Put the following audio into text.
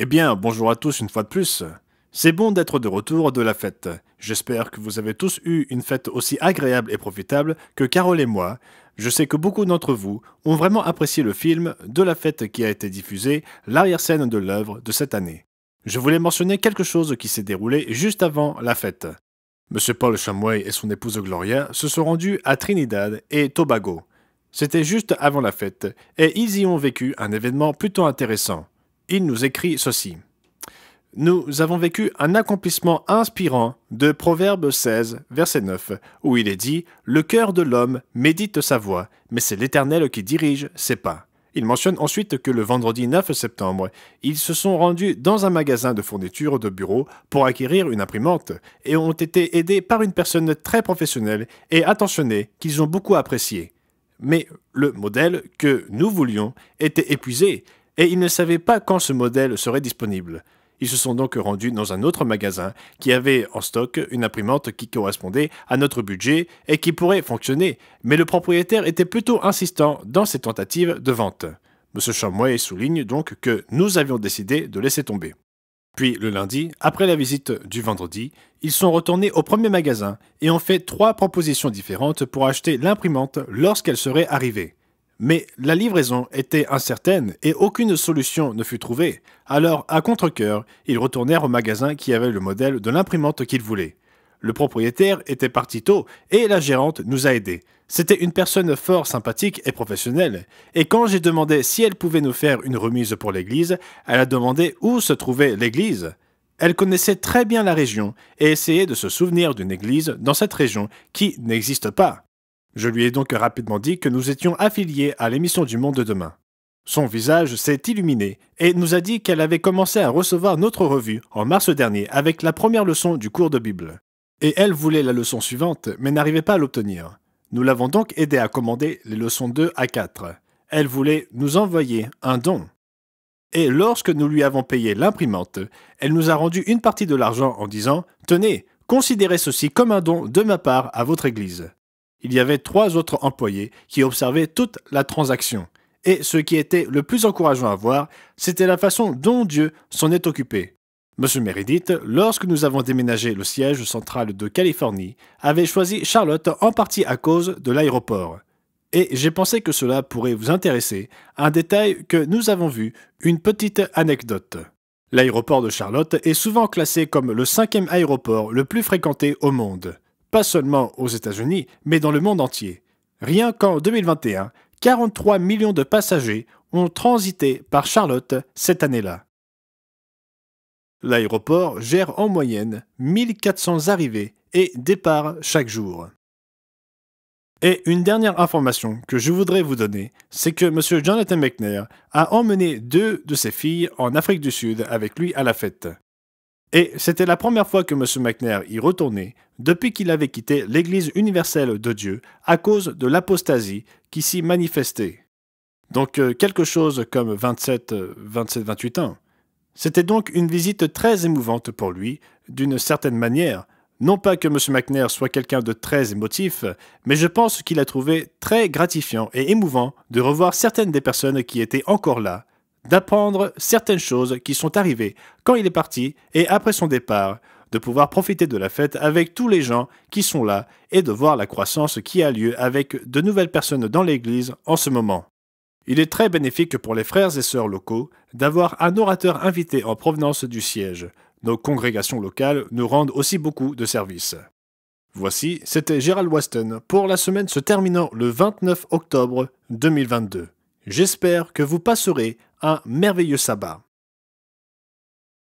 Eh bien, bonjour à tous une fois de plus. C'est bon d'être de retour de la fête. J'espère que vous avez tous eu une fête aussi agréable et profitable que Carole et moi. Je sais que beaucoup d'entre vous ont vraiment apprécié le film de la fête qui a été diffusé, l'arrière-scène de l'œuvre de cette année. Je voulais mentionner quelque chose qui s'est déroulé juste avant la fête. Monsieur Paul Chamoy et son épouse Gloria se sont rendus à Trinidad et Tobago. C'était juste avant la fête, et ils y ont vécu un événement plutôt intéressant il nous écrit ceci. Nous avons vécu un accomplissement inspirant de Proverbe 16, verset 9, où il est dit Le cœur de l'homme médite sa voix, mais c'est l'Éternel qui dirige ses pas. Il mentionne ensuite que le vendredi 9 septembre, ils se sont rendus dans un magasin de fourniture de bureaux pour acquérir une imprimante et ont été aidés par une personne très professionnelle et attentionnée qu'ils ont beaucoup appréciée. Mais le modèle que nous voulions était épuisé et ils ne savaient pas quand ce modèle serait disponible. Ils se sont donc rendus dans un autre magasin qui avait en stock une imprimante qui correspondait à notre budget et qui pourrait fonctionner, mais le propriétaire était plutôt insistant dans ses tentatives de vente. M. Chamway souligne donc que nous avions décidé de laisser tomber. Puis le lundi, après la visite du vendredi, ils sont retournés au premier magasin et ont fait trois propositions différentes pour acheter l'imprimante lorsqu'elle serait arrivée mais la livraison était incertaine et aucune solution ne fut trouvée. Alors, à contre-coeur, ils retournèrent au magasin qui avait le modèle de l'imprimante qu'ils voulaient. Le propriétaire était parti tôt et la gérante nous a aidés. C'était une personne fort sympathique et professionnelle. Et quand j'ai demandé si elle pouvait nous faire une remise pour l'église, elle a demandé où se trouvait l'église. Elle connaissait très bien la région et essayait de se souvenir d'une église dans cette région qui n'existe pas. Je lui ai donc rapidement dit que nous étions affiliés à l'émission du Monde de demain. Son visage s'est illuminé et nous a dit qu'elle avait commencé à recevoir notre revue en mars dernier avec la première leçon du cours de Bible. Et elle voulait la leçon suivante, mais n'arrivait pas à l'obtenir. Nous l'avons donc aidée à commander les leçons 2 à 4. Elle voulait nous envoyer un don. Et lorsque nous lui avons payé l'imprimante, elle nous a rendu une partie de l'argent en disant Tenez, considérez ceci comme un don de ma part à votre Église. Il y avait trois autres employés qui observaient toute la transaction. Et ce qui était le plus encourageant à voir, c'était la façon dont Dieu s'en est occupé. Monsieur Meredith, lorsque nous avons déménagé le siège central de Californie, avait choisi Charlotte en partie à cause de l'aéroport. Et j'ai pensé que cela pourrait vous intéresser, un détail que nous avons vu, une petite anecdote. L'aéroport de Charlotte est souvent classé comme le cinquième aéroport le plus fréquenté au monde pas seulement aux États-Unis, mais dans le monde entier. Rien qu'en 2021, 43 millions de passagers ont transité par Charlotte cette année-là. L'aéroport gère en moyenne 1400 arrivées et départs chaque jour. Et une dernière information que je voudrais vous donner, c'est que M. Jonathan McNair a emmené deux de ses filles en Afrique du Sud avec lui à la fête. Et c'était la première fois que M. McNair y retournait depuis qu'il avait quitté l'Église universelle de Dieu à cause de l'apostasie qui s'y manifestait. Donc euh, quelque chose comme 27, 27, 28 ans. C'était donc une visite très émouvante pour lui, d'une certaine manière. Non pas que M. McNair soit quelqu'un de très émotif, mais je pense qu'il a trouvé très gratifiant et émouvant de revoir certaines des personnes qui étaient encore là d'apprendre certaines choses qui sont arrivées quand il est parti et après son départ, de pouvoir profiter de la fête avec tous les gens qui sont là et de voir la croissance qui a lieu avec de nouvelles personnes dans l'Église en ce moment. Il est très bénéfique pour les frères et sœurs locaux d'avoir un orateur invité en provenance du siège. Nos congrégations locales nous rendent aussi beaucoup de services. Voici, c'était Gérald Weston pour la semaine se terminant le 29 octobre 2022. J'espère que vous passerez un merveilleux sabbat.